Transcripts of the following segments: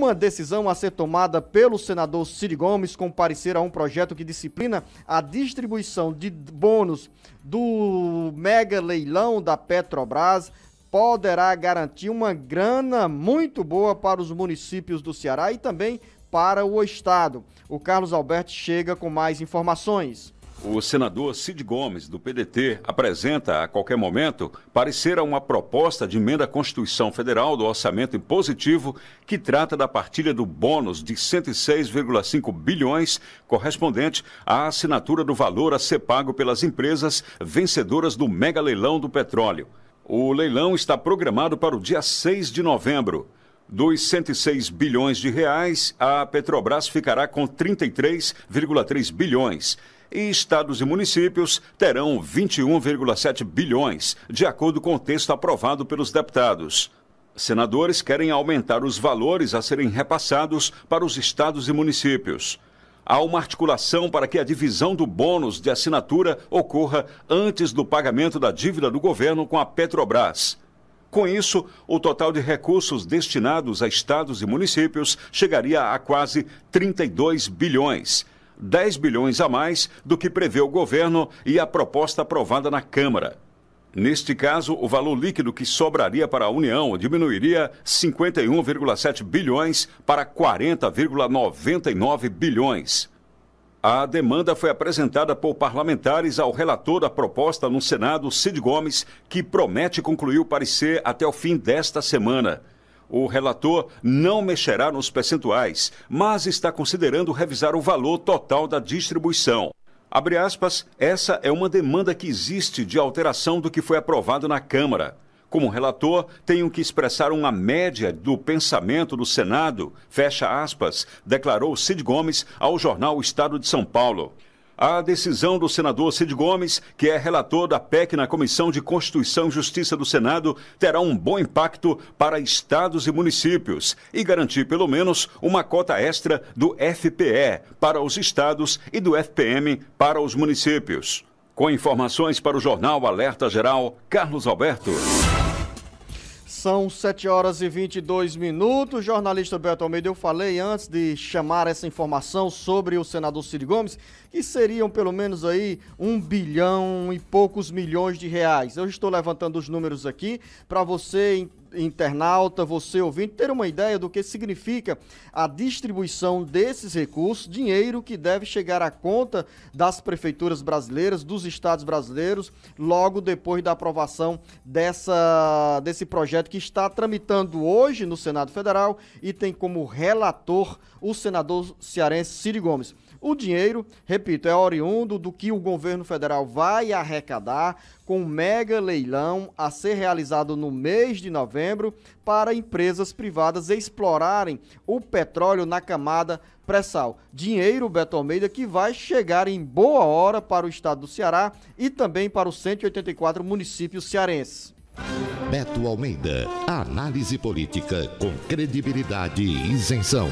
uma decisão a ser tomada pelo senador Ciro Gomes com parecer a um projeto que disciplina a distribuição de bônus do mega leilão da Petrobras poderá garantir uma grana muito boa para os municípios do Ceará e também para o estado. O Carlos Alberto chega com mais informações. O senador Cid Gomes, do PDT, apresenta a qualquer momento parecer a uma proposta de emenda à Constituição Federal do orçamento impositivo que trata da partilha do bônus de 106,5 bilhões correspondente à assinatura do valor a ser pago pelas empresas vencedoras do mega leilão do petróleo. O leilão está programado para o dia 6 de novembro. Dos 106 bilhões de reais, a Petrobras ficará com 33,3 bilhões e estados e municípios terão 21,7 bilhões, de acordo com o texto aprovado pelos deputados. Senadores querem aumentar os valores a serem repassados para os estados e municípios. Há uma articulação para que a divisão do bônus de assinatura ocorra antes do pagamento da dívida do governo com a Petrobras. Com isso, o total de recursos destinados a estados e municípios chegaria a quase 32 bilhões 10 bilhões a mais do que prevê o governo e a proposta aprovada na Câmara. Neste caso, o valor líquido que sobraria para a União diminuiria 51,7 bilhões para 40,99 bilhões. A demanda foi apresentada por parlamentares ao relator da proposta no Senado, Cid Gomes, que promete concluir o parecer até o fim desta semana. O relator não mexerá nos percentuais, mas está considerando revisar o valor total da distribuição. Abre aspas, essa é uma demanda que existe de alteração do que foi aprovado na Câmara. Como relator, tenho que expressar uma média do pensamento do Senado, fecha aspas, declarou Cid Gomes ao jornal Estado de São Paulo a decisão do senador Cid Gomes, que é relator da PEC na Comissão de Constituição e Justiça do Senado, terá um bom impacto para estados e municípios e garantir pelo menos uma cota extra do FPE para os estados e do FPM para os municípios. Com informações para o Jornal Alerta Geral, Carlos Alberto. São 7 horas e 22 minutos. Jornalista Beto Almeida, eu falei antes de chamar essa informação sobre o senador Ciro Gomes, que seriam pelo menos aí um bilhão e poucos milhões de reais. Eu estou levantando os números aqui para você internauta, você ouvinte, ter uma ideia do que significa a distribuição desses recursos, dinheiro que deve chegar à conta das prefeituras brasileiras, dos estados brasileiros, logo depois da aprovação dessa, desse projeto que está tramitando hoje no Senado Federal e tem como relator o senador cearense Ciro Gomes. O dinheiro, repito, é oriundo do que o governo federal vai arrecadar com um mega leilão a ser realizado no mês de novembro para empresas privadas explorarem o petróleo na camada pré-sal. Dinheiro, Beto Almeida, que vai chegar em boa hora para o estado do Ceará e também para os 184 municípios cearenses. Beto Almeida, análise política com credibilidade e isenção.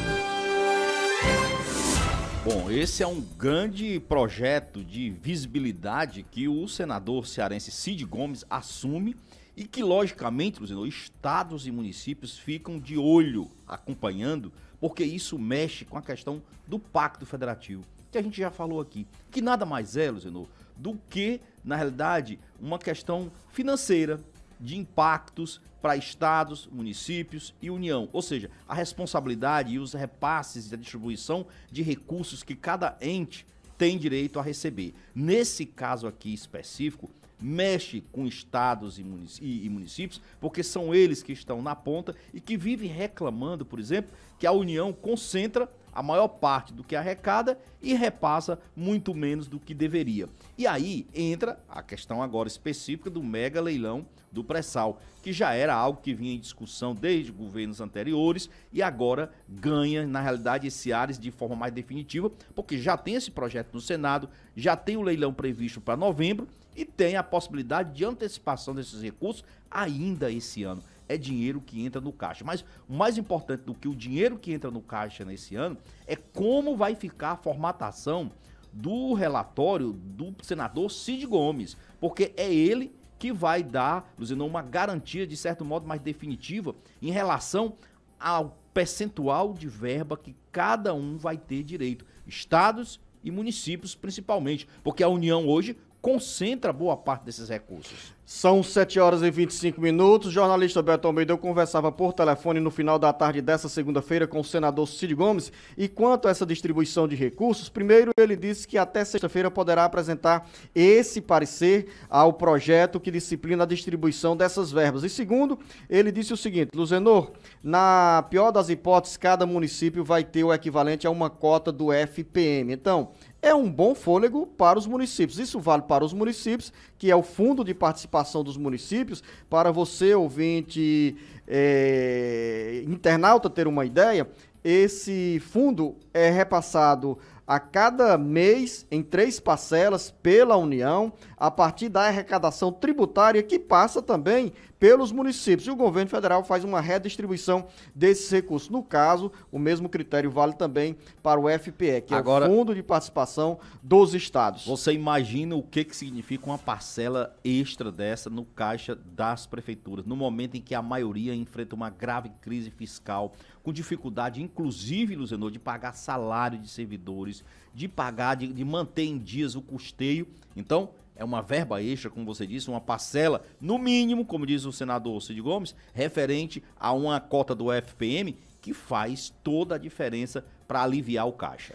Bom, esse é um grande projeto de visibilidade que o senador cearense Cid Gomes assume e que, logicamente, Luzino, estados e municípios ficam de olho acompanhando, porque isso mexe com a questão do Pacto Federativo, que a gente já falou aqui, que nada mais é, Luzino, do que, na realidade, uma questão financeira, de impactos para estados, municípios e União, ou seja, a responsabilidade e os repasses e a distribuição de recursos que cada ente tem direito a receber. Nesse caso aqui específico, mexe com estados e, municípios, porque são eles que estão na ponta e que vivem reclamando, por exemplo, que a União concentra a maior parte do que arrecada e repassa muito menos do que deveria. E aí entra a questão agora específica do mega leilão do pré-sal, que já era algo que vinha em discussão desde governos anteriores e agora ganha, na realidade, esse Ares de forma mais definitiva, porque já tem esse projeto no Senado, já tem o leilão previsto para novembro e tem a possibilidade de antecipação desses recursos ainda esse ano é dinheiro que entra no caixa. Mas o mais importante do que o dinheiro que entra no caixa nesse ano é como vai ficar a formatação do relatório do senador Cid Gomes, porque é ele que vai dar, Luzinão, uma garantia de certo modo mais definitiva em relação ao percentual de verba que cada um vai ter direito, estados e municípios principalmente, porque a União hoje concentra boa parte desses recursos. São 7 horas e 25 minutos. O jornalista Beto Almeida eu conversava por telefone no final da tarde dessa segunda-feira com o senador Cid Gomes. E quanto a essa distribuição de recursos, primeiro ele disse que até sexta-feira poderá apresentar esse parecer ao projeto que disciplina a distribuição dessas verbas. E segundo, ele disse o seguinte: Luzenor, na pior das hipóteses, cada município vai ter o equivalente a uma cota do FPM. Então, é um bom fôlego para os municípios. Isso vale para os municípios, que é o fundo de participação participação dos municípios, para você, ouvinte é, internauta, ter uma ideia, esse fundo é repassado a cada mês em três parcelas pela União, a partir da arrecadação tributária que passa também pelos municípios. E o governo federal faz uma redistribuição desses recursos. No caso, o mesmo critério vale também para o FPE, que Agora, é o Fundo de Participação dos Estados. Você imagina o que, que significa uma parcela extra dessa no caixa das prefeituras, no momento em que a maioria enfrenta uma grave crise fiscal, com dificuldade, inclusive, Luzenor, de pagar salário de servidores, de pagar, de, de manter em dias o custeio. Então, é uma verba extra, como você disse, uma parcela, no mínimo, como diz o senador Cid Gomes, referente a uma cota do FPM que faz toda a diferença para aliviar o caixa.